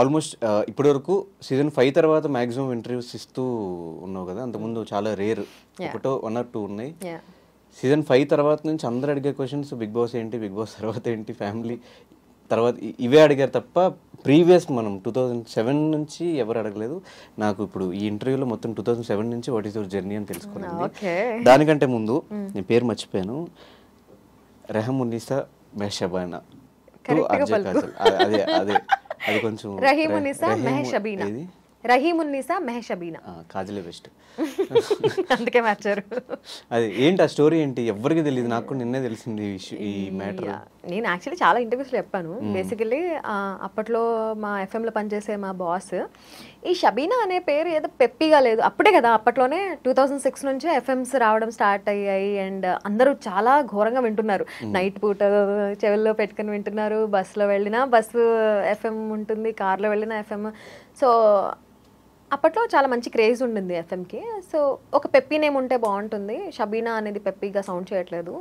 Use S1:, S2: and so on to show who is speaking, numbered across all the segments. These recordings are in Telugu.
S1: ఆల్మోస్ట్ ఇప్పటి వరకు సీజన్ ఫైవ్ తర్వాత మాక్సిమం ఇంటర్వ్యూస్ ఇస్తూ ఉన్నావు కదా అంతకుముందు mm. చాలా రేర్ ఒకటో వన్ ఆర్ టూ ఉన్నాయి సీజన్ ఫైవ్ తర్వాత నుంచి అందరూ అడిగే క్వశ్చన్స్ బిగ్ బాస్ ఏంటి బిగ్ బాస్ తర్వాత ఏంటి ఫ్యామిలీ తర్వాత ఇవే అడిగారు తప్ప ప్రీవియస్ మనం టూ థౌజండ్ సెవెన్ నుంచి ఎవరు అడగలేదు నాకు ఇప్పుడు ఈ ఇంటర్వ్యూలో మొత్తం టూ థౌజండ్ సెవెన్ నుంచి వాట్ ఈస్ యువర్ జర్నీ అని తెలుసుకున్నాను mm, దానికంటే ముందు mm. నేను పేరు మర్చిపోయాను రెహమునీసా మెషబానా అదే అదే అది కొంచెం రహీమునిసా మహేష్ అబీనా
S2: రహీమున్నీసా మెహషబీనా కాజలే బెస్ట్ అందుకే మార్చారు
S1: అది ఏంటి ఆ స్టోరీ ఏంటి ఎవరికి తెలియదు నాకు నిన్నే తెలిసింది ఈ మ్యాటర్
S2: నేను యాక్చువల్లీ చాలా ఇంటర్వ్యూస్లో చెప్పాను బేసికలీ అప్పట్లో మా ఎఫ్ఎంలో పనిచేసే మా బాస్ ఈ షబీనా అనే పేరు ఏదో పెప్పిగా లేదు అప్పుడే కదా అప్పట్లోనే టూ థౌజండ్ సిక్స్ నుంచి ఎఫ్ఎంస్ రావడం స్టార్ట్ అయ్యాయి అండ్ అందరూ చాలా ఘోరంగా వింటున్నారు నైట్ పూట చెవుల్లో పెట్టుకుని వింటున్నారు బస్సులో వెళ్ళినా బస్సు ఎఫ్ఎం ఉంటుంది కార్లో వెళ్ళినా ఎఫ్ఎం సో అప్పట్లో చాలా మంచి క్రేజ్ ఉండింది ఎఫ్ఎంకి సో ఒక పెప్పి నేమ్ ఉంటే బాగుంటుంది షబీనా అనేది పెప్పిగా సౌండ్ చేయట్లేదు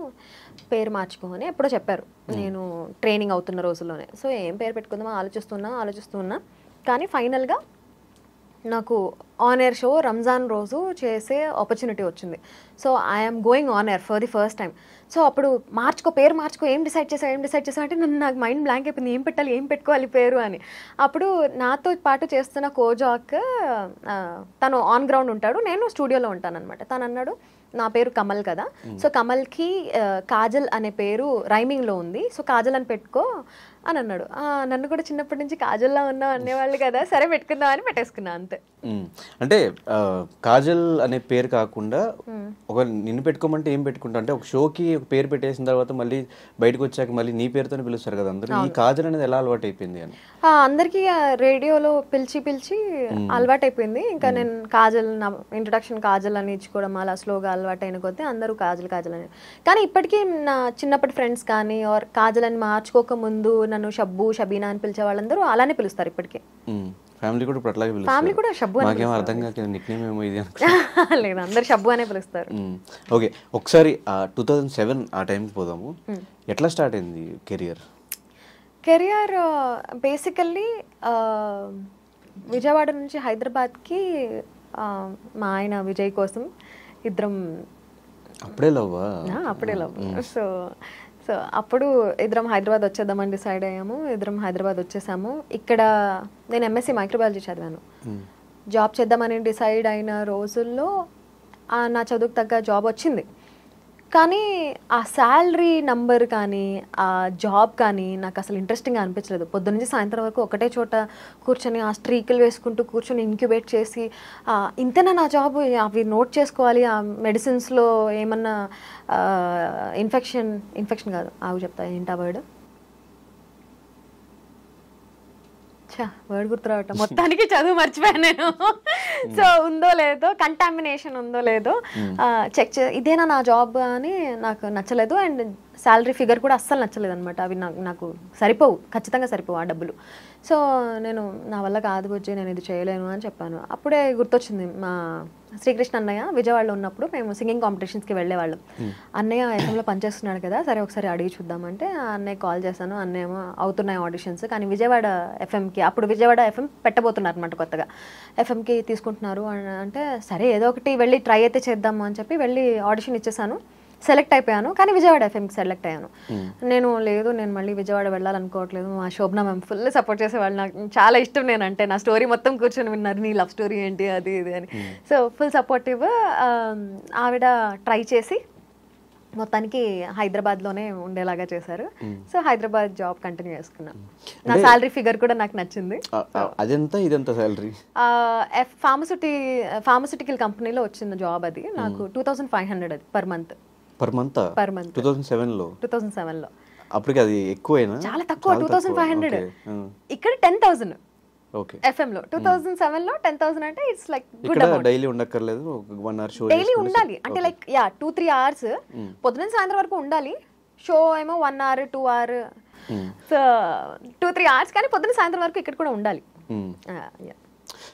S2: పేరు మార్చుకోమని ఎప్పుడో చెప్పారు నేను ట్రైనింగ్ అవుతున్న రోజుల్లోనే సో ఏం పేరు పెట్టుకుందామో ఆలోచిస్తున్నా ఆలోచిస్తున్నా కానీ ఫైనల్గా నాకు ఆన్ ఎయిర్ షో రంజాన్ రోజు చేసే ఆపర్చునిటీ వచ్చింది so I'm going on air for the first time so అప్పుడు మార్చుకో పేరు మార్చుకో ఏం డిసైడ్ చేసావు ఏం డిసైడ్ చేసావు అంటే నన్ను నాకు మైండ్ బ్లాంక్ అయిపోయింది ఏం పెట్టాలి ఏం పెట్టుకోవాలి పేరు అని అప్పుడు నాతో పాటు చేస్తున్న కోజాక్ తను ఆన్ గ్రౌండ్ ఉంటాడు నేను స్టూడియోలో ఉంటానన్నమాట తను అన్నాడు నా పేరు కమల్ కదా సో hmm. కమల్కి కాజల్ అనే పేరు రైమింగ్లో ఉంది సో కాజల్ అని పెట్టుకో అని అన్నాడు నన్ను కూడా చిన్నప్పటి నుంచి కాజల్లా ఉన్నావు అనేవాళ్ళు కదా సరే పెట్టుకుందాం అని పెట్టేసుకున్నా అంతే
S1: అంటే కాజల్ అనే పేరు కాకుండా ఒక నిన్ను పెట్టుకోమంటే ఏం పెట్టుకుంటా అంటే ఒక షోకి ఒక పేరు పెట్టేసిన తర్వాత మళ్ళీ బయటకు వచ్చాక మళ్ళీ నీ పేరుతోనే పిలుస్తారు కదా అందరూ ఈ కాజల్ అనేది ఎలా అలవాటు అయిపోయింది అని
S2: అందరికీ రేడియోలో పిలిచి పిలిచి అలవాటు అయిపోయింది ఇంకా నేను కాజల్ నా ఇంట్రడక్షన్ కాజల్ అని ఇచ్చుకోవడం అలా స్లోగా అలవాటు అయిన కొద్దీ అందరూ కాజల్ కాజల్ అని కానీ ఇప్పటికీ నా చిన్నప్పటి ఫ్రెండ్స్ కానీ ఆర్ కాజల్ అని మార్చుకోక ముందు నన్ను షబ్బు షబీనా అని పిలిచే వాళ్ళందరూ అలానే పిలుస్తారు ఇప్పటికీ
S1: ఫ్యామిలీ కూడా ఇప్పుడు అట్లాగే ఫ్యామిలీ కూడా షబ్బు నాకేం అర్థం కాలేదు నిక్ నేమ్ ఏమో ఇది
S2: లేదు అందరు షబ్బు అనే పిలుస్తారు
S1: ఓకే ఒకసారి టూ థౌజండ్ సెవెన్ ఆ టైంకి పోదాము ఎట్లా స్టార్ట్ అయింది కెరియర్
S2: కెరియర్ బేసికల్లీ విజయవాడ నుంచి హైదరాబాద్కి మా ఆయన విజయ్ కోసం ఇద్దరం
S1: అప్పుడే లవ్ అప్పుడే లవ్ సో
S2: సో అప్పుడు ఇద్దరం హైదరాబాద్ వచ్చేద్దామని డిసైడ్ అయ్యాము ఇద్దరం హైదరాబాద్ వచ్చేసాము ఇక్కడ నేను ఎంఎస్సీ మైక్రోబయాలజీ చదివాను జాబ్ చేద్దామని డిసైడ్ అయిన రోజుల్లో నా చదువుకు తగ్గ జాబ్ వచ్చింది కానీ ఆ శాలరీ నంబర్ కానీ ఆ జాబ్ కానీ నాకు అసలు ఇంట్రెస్టింగ్గా అనిపించలేదు పొద్దు నుంచి సాయంత్రం వరకు ఒకటే చోట కూర్చొని ఆ స్ట్రీకులు వేసుకుంటూ కూర్చొని ఇంక్యుబేట్ చేసి ఇంతేనా నా జాబ్ అవి నోట్ చేసుకోవాలి ఆ మెడిసిన్స్లో ఏమన్నా ఇన్ఫెక్షన్ ఇన్ఫెక్షన్ కాదు అవి చెప్తా ఏంటా వర్డ్ వర్డ్ గుర్తురావటం మొత్తానికి చదువు మర్చిపోయాను నేను సో ఉందో లేదో కంటామినేషన్ ఉందో లేదో చెక్ hmm. చే ఇదేనా నా జాబ్ అని నాకు నచ్చలేదు అండ్ శాలరీ ఫిగర్ కూడా అస్సలు నచ్చలేదు అనమాట అవి నాకు నాకు సరిపోవు ఖచ్చితంగా సరిపోవు ఆ డబ్బులు సో నేను నా వల్ల కాదు వచ్చి నేను ఇది చేయలేను అని చెప్పాను అప్పుడే గుర్తొచ్చింది మా శ్రీకృష్ణ అన్నయ్య విజయవాడలో ఉన్నప్పుడు మేము సింగింగ్ కాంపిటీషన్స్కి వెళ్ళేవాళ్ళం అన్నయ్య ఎఫ్ఎంలో పనిచేస్తున్నాడు కదా సరే ఒకసారి అడిగి చూద్దామంటే అన్నయ్య కాల్ చేశాను అన్నయ్య అవుతున్నాయి ఆడిషన్స్ కానీ విజయవాడ ఎఫ్ఎంకి అప్పుడు విజయవాడ ఎఫ్ఎం పెట్టబోతున్నారు అనమాట కొత్తగా ఎఫ్ఎంకి తీసుకుంటున్నారు అంటే సరే ఏదో ఒకటి వెళ్ళి ట్రై అయితే చేద్దాము అని చెప్పి వెళ్ళి ఆడిషన్ ఇచ్చేసాను సెలెక్ట్ అయిపోయాను కానీ విజయవాడ ఎఫ్ఎంకి సెలెక్ట్ అయ్యాను నేను లేదు నేను మళ్ళీ విజయవాడ వెళ్ళాలనుకోవట్లేదు మా శోభన మ్యామ్ ఫుల్ సపోర్ట్ చేసేవాళ్ళు నాకు చాలా ఇష్టం నేను అంటే నా స్టోరీ మొత్తం కూర్చొని విన్నారు నీ లవ్ స్టోరీ ఏంటి అది ఇది అని సో ఫుల్ సపోర్టివ్ ఆవిడ ట్రై చేసి మొత్తానికి హైదరాబాద్లోనే ఉండేలాగా చేశారు సో హైదరాబాద్ జాబ్ కంటిన్యూ చేసుకున్నా నా శాలరీ ఫిగర్ కూడా నాకు నచ్చింది
S1: అదంతా ఇదంతా శాలరీ
S2: ఫార్మసిటీ ఫార్మసిటికల్ కంపెనీలో వచ్చింది జాబ్ అది నాకు టూ థౌసండ్ ఫైవ్ హండ్రెడ్ అది per month
S1: per month per month two thousand లో టూ థౌసండ్ సెవెన్లో అప్పటికి అది ఎక్కువైనా చాలా తక్కువ టూ థౌసండ్ ఫైవ్ హండ్రెడ్
S2: ఇక్కడ టెన్ థౌసండ్ ఎఫ్ఎం లో టూ థౌసండ్ సెవెన్ లో టెన్ థౌసండ్ అంటే ఇట్స్ లైక్ గుడ్
S1: డైలీ ఉండక్కర్లేదు వన్ అవర్ షో డైలీ ఉండాలి అంటే like
S2: yeah two three hours పొద్దున సాయంత్రం వరకు ఉండాలి షో ఏమో one hour two hour so two three hours కానీ పొద్దున సాయంత్రం వరకు ఇక్కడ కూడా ఉండాలి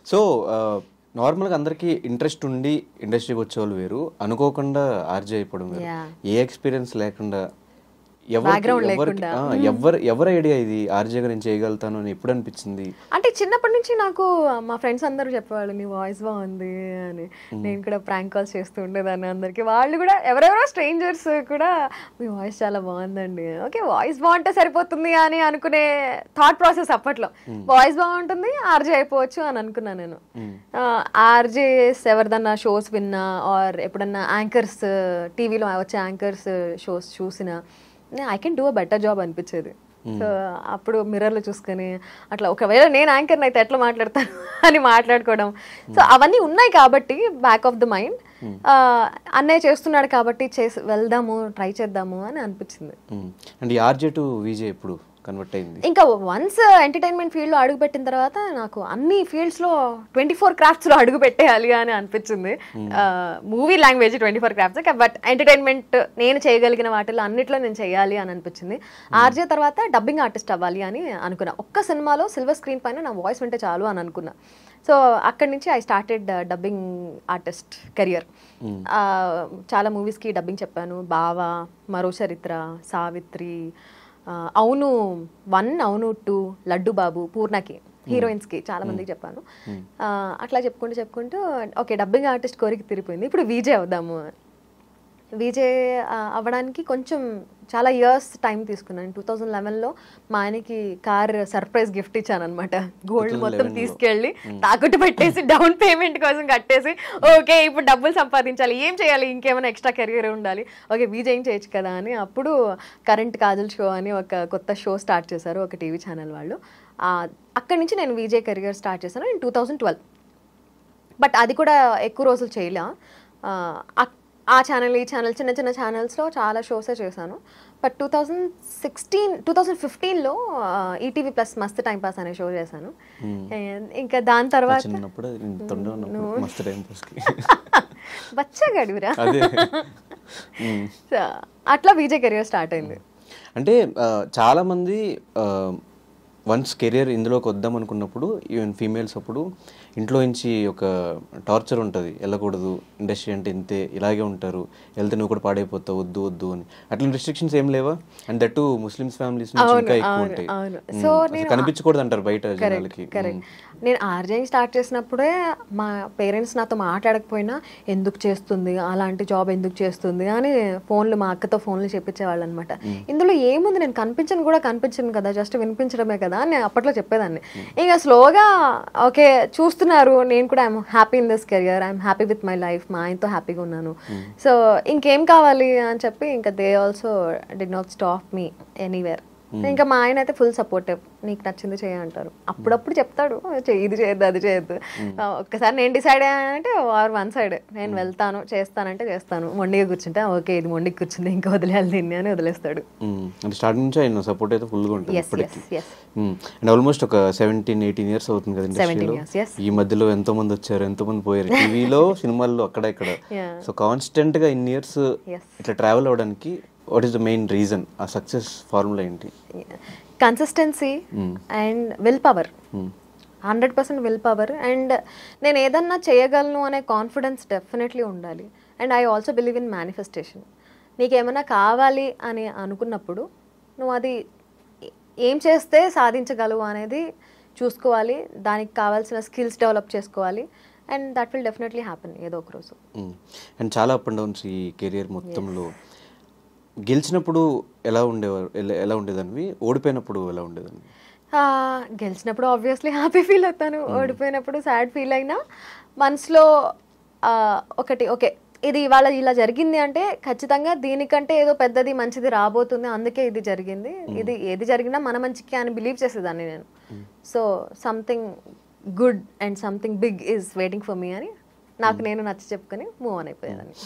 S1: సో hmm. ah, uh, నార్మల్గా అందరికీ ఇంట్రెస్ట్ ఉండి ఇండస్ట్రీకి వచ్చేవాళ్ళు వేరు అనుకోకుండా ఆర్జీ అయిపోవడం వేరు ఏ ఎక్స్పీరియన్స్ లేకుండా Hmm. ఎవరు ఐడియా ఇది ఆర్జే గారు చేయగలుగుతాను అని ఎప్పుడు అనిపించింది అంటే
S2: చిన్నప్పటి నుంచి నాకు మా ఫ్రెండ్స్ అందరూ చెప్పేవాళ్ళు నీ వాయిస్ బాగుంది అని hmm. నేను కూడా ప్రాంక్ కాల్స్ చేస్తూ ఉండేదాన్ని అందరికి వాళ్ళు కూడా ఎవరెవరో స్ట్రేంజర్స్ కూడా మీ వాయిస్ చాలా బాగుందండి ఓకే వాయిస్ బాగుంటే సరిపోతుంది అని అనుకునే థాట్ ప్రాసెస్ అప్పట్లో hmm. వాయిస్ బాగుంటుంది ఆర్జే అయిపోవచ్చు అని అనుకున్నాను నేను ఆర్జేస్ ఎవరిదన్నా షోస్ విన్నా ఆర్ ఎప్పుడన్నా యాంకర్స్ టీవీలో వచ్చే యాంకర్స్ షోస్ చూసినా నేను I can do a better job అనిపించేది సో అప్పుడు మిర్రర్లు చూసుకొని అట్లా ఒకవేళ నేను యాంకర్ని అయితే ఎట్లా మాట్లాడతాను అని మాట్లాడుకోవడం సో hmm. అవన్నీ ఉన్నాయి కాబట్టి బ్యాక్ ఆఫ్ ద మైండ్ అన్నయ్య చేస్తున్నాడు కాబట్టి చేసి వెళ్దాము ట్రై చేద్దాము అని అనిపించింది
S1: అండ్ hmm. ఆర్జే టు ఇప్పుడు కన్వర్ట్ అయింది
S2: ఇంకా వన్స్ ఎంటర్టైన్మెంట్ ఫీల్డ్ అడుగు అడుగుపెట్టిన తర్వాత నాకు అన్ని ఫీల్డ్స్లో ట్వంటీ ఫోర్ క్రాఫ్ట్స్లో అడుగు పెట్టేయాలి అని అనిపించింది movie language twenty four crafts but entertainment నేను చేయగలిగిన వాటిలో అన్నిట్లో నేను చేయాలి అని అనిపించింది hmm. ఆర్జే తర్వాత డబ్బింగ్ ఆర్టిస్ట్ అవ్వాలి అని అనుకున్నా ఒక్క సినిమాలో సిల్వర్ స్క్రీన్ పైన నా వాయిస్ ఉంటే చాలు అని అనుకున్నా సో అక్కడి నుంచి I started dubbing artist career చాలా మూవీస్కి డబ్బింగ్ చెప్పాను బావ మరో చరిత్ర సావిత్రి అవును వన్ అవును టూ లడ్డు బాబు పూర్ణకి హీరోయిన్స్కి చాలా మందికి చెప్పాను అట్లా చెప్పుకుంటూ చెప్పుకుంటూ ఓకే డబ్బింగ్ ఆర్టిస్ట్ కోరిక తిరిగిపోయింది ఇప్పుడు విజే అవుదాము విజయ్ అవ్వడానికి కొంచెం చాలా ఇయర్స్ టైం తీసుకున్నాను టూ థౌజండ్ లెవెన్లో మా ఆయనకి కార్ సర్ప్రైజ్ గిఫ్ట్ ఇచ్చాను అనమాట గోల్డ్ మొత్తం తీసుకెళ్ళి తాకట్టు పెట్టేసి డౌన్ పేమెంట్ కోసం కట్టేసి ఓకే ఇప్పుడు డబ్బులు సంపాదించాలి ఏం చేయాలి ఇంకేమైనా ఎక్స్ట్రా కెరీర్ ఉండాలి ఓకే విజయం చేయొచ్చు కదా అని అప్పుడు కరెంట్ కాజల్ షో అని ఒక కొత్త షో స్టార్ట్ చేశారు ఒక టీవీ ఛానల్ వాళ్ళు అక్కడి నుంచి నేను విజయ్ కెరీర్ స్టార్ట్ చేశాను నేను టూ థౌజండ్ ట్వెల్వ్ బట్ అది కూడా ఎక్కువ రోజులు చేయలే ఆ ఛానల్ ఈ ఛానల్ చిన్న చిన్న ఛానల్స్లో చాలా షోసే చేశాను but two thousand sixteen two thousand ఫిఫ్టీన్లో ఈటీవీ ప్లస్ మస్త్ టైం పాస్ అనే షో చేశాను hmm. ఇంకా దాని తర్వాత
S1: hmm,
S2: బచ్చగాడురా hmm. అట్లా విజయ్ కెరియర్ స్టార్ట్ అయింది
S1: అంటే చాలామంది వన్స్ కెరియర్ ఇందులోకి వద్దాం అనుకున్నప్పుడు ఈవెన్ ఫీమేల్స్ అప్పుడు ఇంట్లో నుంచి ఒక టార్చర్ ఉంటుంది వెళ్ళకూడదు ఇండస్ట్రీ అంటే ఇంతే ఇలాగే ఉంటారు వెళ్తే నువ్వు కూడా పాడైపోతావు వద్దు వద్దు అని అట్లా రిస్ట్రిక్షన్స్ ఏం లేవా అండ్ దట్టు ముస్లిమ్స్ ఫ్యామిలీస్ ఇంకా ఎక్కువ ఉంటాయి సో కనిపించకూడదు అంటారు బయట జనాలకి
S2: నేను ఆర్జే స్టార్ట్ చేసినప్పుడే మా పేరెంట్స్ నాతో మాట్లాడకపోయినా ఎందుకు చేస్తుంది అలాంటి జాబ్ ఎందుకు చేస్తుంది అని ఫోన్లు మా అక్కతో ఫోన్లు చెప్పించేవాళ్ళు అనమాట ఇందులో ఏముంది నేను కనిపించను కూడా కనిపించను కదా జస్ట్ వినిపించడమే కదా అని అప్పట్లో చెప్పేదాన్ని ఇంకా స్లోగా ఓకే చూస్తున్నా చేస్తున్నారు నేను కూడా I'm happy in this career I'm happy with my life మా ఆయనతో హ్యాపీగా ఉన్నాను సో hmm. ఇంకేం కావాలి అని చెప్పి ఇంకా they also did not stop me anywhere ఇంకా మా ఆయన అయితే ఫుల్ సపోర్టివ్ నీకు నచ్చింది చేయ అంటారు అప్పుడప్పుడు చెప్తాడు ఇది చేయొద్దు అది చేయొద్దు ఒక్కసారి నేను డిసైడ్ అయ్యానంటే ఆర్ వన్ సైడ్ నేను వెళ్తాను చేస్తానంటే చేస్తాను మొండిగా కూర్చుంటే ఓకే ఇది మొండికి కూర్చుంది ఇంకా వదిలేయాలి దీన్ని అని వదిలేస్తాడు
S1: స్టార్ట్ నుంచి ఆయన సపోర్ట్ అయితే గా ఉంటుంది అండ్ ఆల్మోస్ట్ ఒక సెవెంటీన్ ఎయిటీన్ ఇయర్స్ అవుతుంది కదండి ఈ మధ్యలో ఎంతో మంది వచ్చారు ఎంతో మంది పోయారు టీవీలో సినిమాల్లో అక్కడ ఇక్కడ సో కాన్స్టెంట్ గా ఇన్ని ఇయర్స్ ఇట్లా ట్రావెల్ అవడానికి what is the main reason ఆ సక్సెస్ ఫార్ములా ఏంటి
S2: consistency hmm. And will power hmm. Hundred percent will power and నేను ఏదన్నా చేయగలను అనే కాన్ఫిడెన్స్ డెఫినెట్లీ ఉండాలి and I also believe in manifestation ఏమైనా కావాలి అని అనుకున్నప్పుడు నువ్వు అది ఏం చేస్తే సాధించగలవు అనేది చూసుకోవాలి దానికి కావాల్సిన స్కిల్స్ డెవలప్ చేసుకోవాలి and that will definitely happen ఏదో ఒక రోజు
S1: hmm. అండ్ చాలా అప్ అండ్ డౌన్స్ ఈ కెరియర్ మొత్తంలో గెలిచినప్పుడు ఎలా ఉండేవారు ఎలా ఉండేదండి ఓడిపోయినప్పుడు ఎలా ఉండేదాన్ని
S2: గెలిచినప్పుడు ఆబ్వియస్లీ హ్యాపీ ఫీల్ అవుతాను hmm. ఓడిపోయినప్పుడు సాడ్ ఫీల్ అయినా మనసులో ఒకటి ఓకే ఇది ఇవాళ ఇలా జరిగింది అంటే ఖచ్చితంగా దీనికంటే ఏదో పెద్దది మంచిది రాబోతుంది అందుకే ఇది జరిగింది hmm. ఇది ఏది జరిగినా మన మంచికి అని బిలీవ్ చేసేదాన్ని నేను so something good and something big is waiting for me అని నాకు hmm. నేను నచ్చ చెప్పుకొని మూవ్ ఆన్ అయిపోయాను